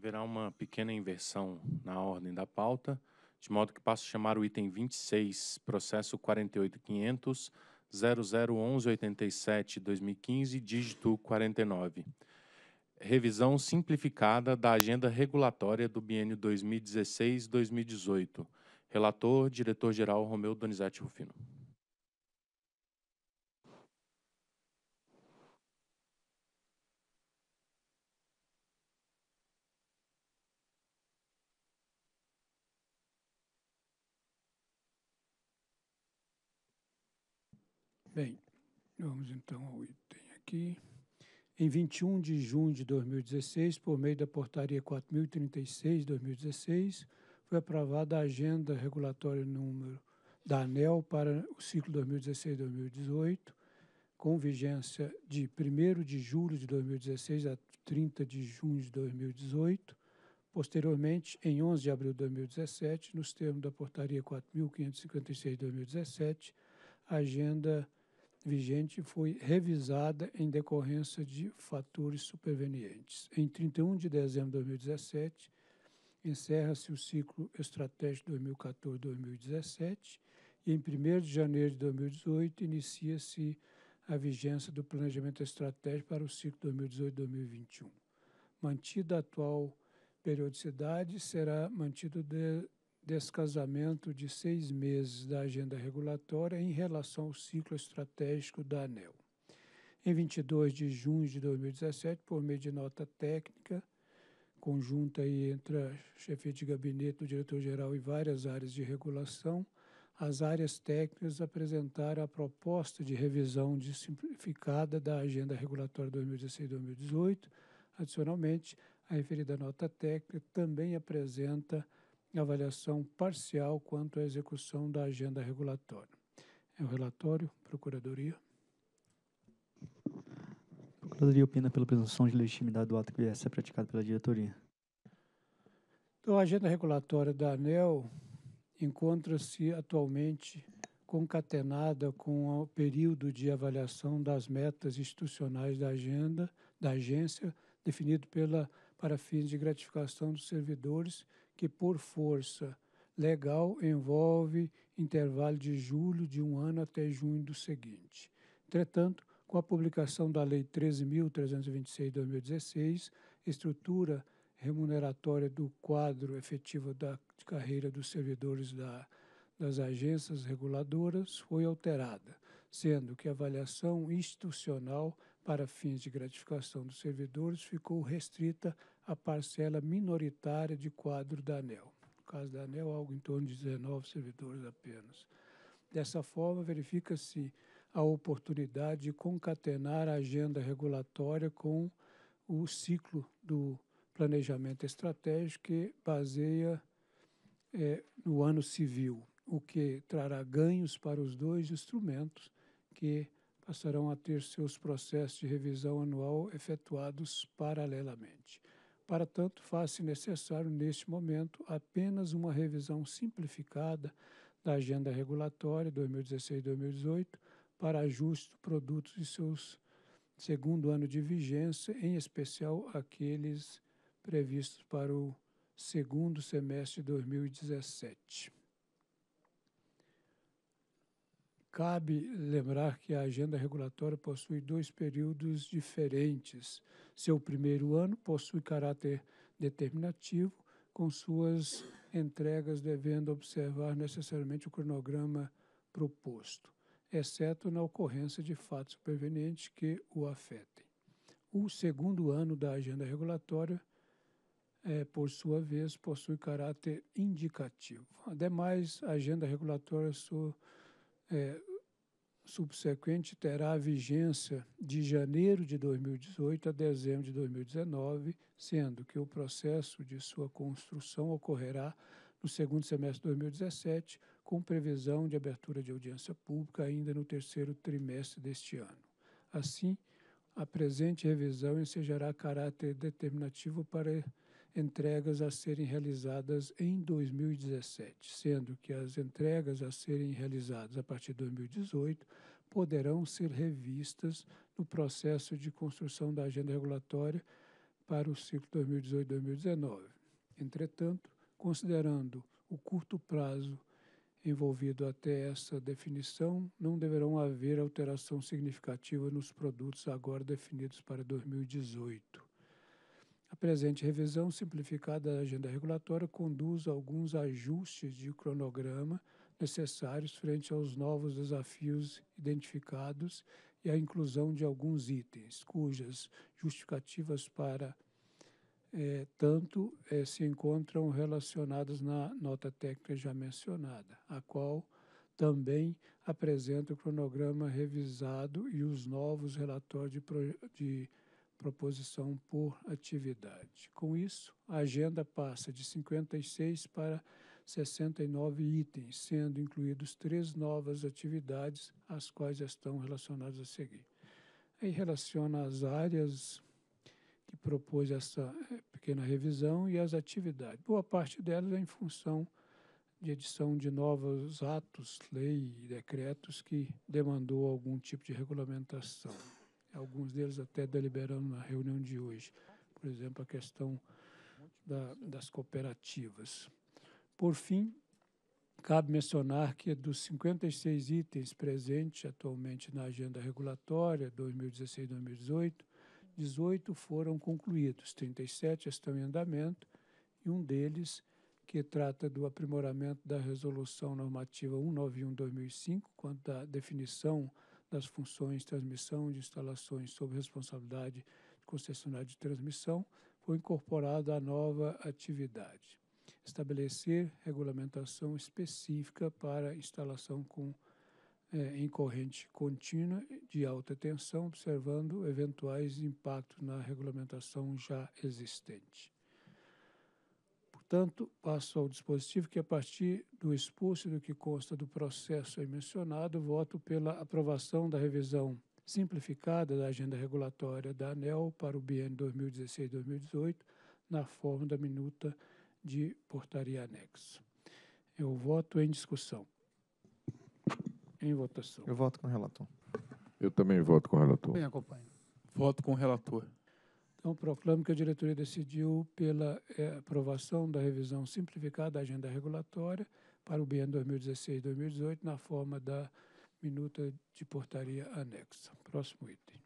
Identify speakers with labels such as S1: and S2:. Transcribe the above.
S1: Haverá uma pequena inversão na ordem da pauta, de modo que passo a chamar o item 26, processo 48500 001187 2015, dígito 49. Revisão simplificada da agenda regulatória do biênio 2016-2018. Relator, diretor-geral Romeu Donizete Rufino. Bem, vamos então ao item aqui. Em 21 de junho de 2016, por meio da portaria 4036/2016, foi aprovada a agenda regulatória número da ANEL para o ciclo 2016-2018, com vigência de 1 de julho de 2016 a 30 de junho de 2018, posteriormente, em 11 de abril de 2017, nos termos da portaria 4556/2017, a agenda vigente foi revisada em decorrência de fatores supervenientes. Em 31 de dezembro de 2017, encerra-se o ciclo estratégico 2014-2017 e em 1 de janeiro de 2018 inicia-se a vigência do planejamento estratégico para o ciclo 2018-2021. Mantida a atual periodicidade, será mantido de descasamento de seis meses da agenda regulatória em relação ao ciclo estratégico da ANEL. Em 22 de junho de 2017, por meio de nota técnica conjunta aí entre a chefe de gabinete do diretor-geral e várias áreas de regulação, as áreas técnicas apresentaram a proposta de revisão de simplificada da Agenda Regulatória 2016-2018. Adicionalmente, a referida nota técnica também apresenta avaliação parcial quanto à execução da agenda regulatória. É o relatório, Procuradoria. Procuradoria opina pela presunção de legitimidade do ato que viesse a é praticado pela diretoria. Então, a agenda regulatória da ANEL encontra-se atualmente concatenada com o período de avaliação das metas institucionais da agenda da agência, definido pela para fins de gratificação dos servidores que por força legal envolve intervalo de julho de um ano até junho do seguinte. Entretanto, com a publicação da Lei 13.326-2016, estrutura remuneratória do quadro efetivo da carreira dos servidores da, das agências reguladoras foi alterada, sendo que a avaliação institucional para fins de gratificação dos servidores ficou restrita a parcela minoritária de quadro da ANEL. No caso da ANEL, algo em torno de 19 servidores apenas. Dessa forma, verifica-se a oportunidade de concatenar a agenda regulatória com o ciclo do planejamento estratégico que baseia é, no ano civil, o que trará ganhos para os dois instrumentos que passarão a ter seus processos de revisão anual efetuados paralelamente. Para tanto, faz-se necessário, neste momento, apenas uma revisão simplificada da Agenda Regulatória 2016-2018 para ajuste de produtos e seus segundo ano de vigência, em especial aqueles previstos para o segundo semestre de 2017. Cabe lembrar que a agenda regulatória possui dois períodos diferentes. Seu primeiro ano possui caráter determinativo, com suas entregas devendo observar necessariamente o cronograma proposto, exceto na ocorrência de fatos supervenientes que o afetem. O segundo ano da agenda regulatória é, por sua vez, possui caráter indicativo. Ademais, a agenda regulatória so, é, subsequente terá vigência de janeiro de 2018 a dezembro de 2019, sendo que o processo de sua construção ocorrerá no segundo semestre de 2017, com previsão de abertura de audiência pública ainda no terceiro trimestre deste ano. Assim, a presente revisão ensejará caráter determinativo para entregas a serem realizadas em 2017, sendo que as entregas a serem realizadas a partir de 2018 poderão ser revistas no processo de construção da agenda regulatória para o ciclo 2018-2019. Entretanto, considerando o curto prazo envolvido até essa definição, não deverão haver alteração significativa nos produtos agora definidos para 2018 presente revisão simplificada da agenda regulatória conduz a alguns ajustes de cronograma necessários frente aos novos desafios identificados e à inclusão de alguns itens, cujas justificativas para é, tanto é, se encontram relacionadas na nota técnica já mencionada, a qual também apresenta o cronograma revisado e os novos relatórios de, de proposição por atividade. Com isso, a agenda passa de 56 para 69 itens, sendo incluídos três novas atividades, as quais estão relacionadas a seguir. Aí relaciona as áreas que propôs essa eh, pequena revisão e as atividades. Boa parte delas é em função de edição de novos atos, lei e decretos que demandou algum tipo de regulamentação alguns deles até deliberando na reunião de hoje. Por exemplo, a questão da, das cooperativas. Por fim, cabe mencionar que dos 56 itens presentes atualmente na agenda regulatória 2016-2018, 18 foram concluídos, 37 estão em andamento e um deles que trata do aprimoramento da resolução normativa 191-2005, quanto à definição das funções transmissão de instalações sob responsabilidade de concessionário de transmissão foi incorporada a nova atividade. Estabelecer regulamentação específica para instalação com, eh, em corrente contínua de alta tensão, observando eventuais impactos na regulamentação já existente. Portanto, passo ao dispositivo que, a partir do expulso do que consta do processo aí mencionado, voto pela aprovação da revisão simplificada da agenda regulatória da ANEL para o biênio 2016-2018, na forma da minuta de portaria anexo. Eu voto em discussão. Em votação. Eu voto com o relator. Eu também voto com o relator. Bem, acompanho. Voto com o relator. Então, é proclamo que a diretoria decidiu pela é, aprovação da revisão simplificada da agenda regulatória para o biênio 2016-2018 na forma da minuta de portaria anexa. Próximo item.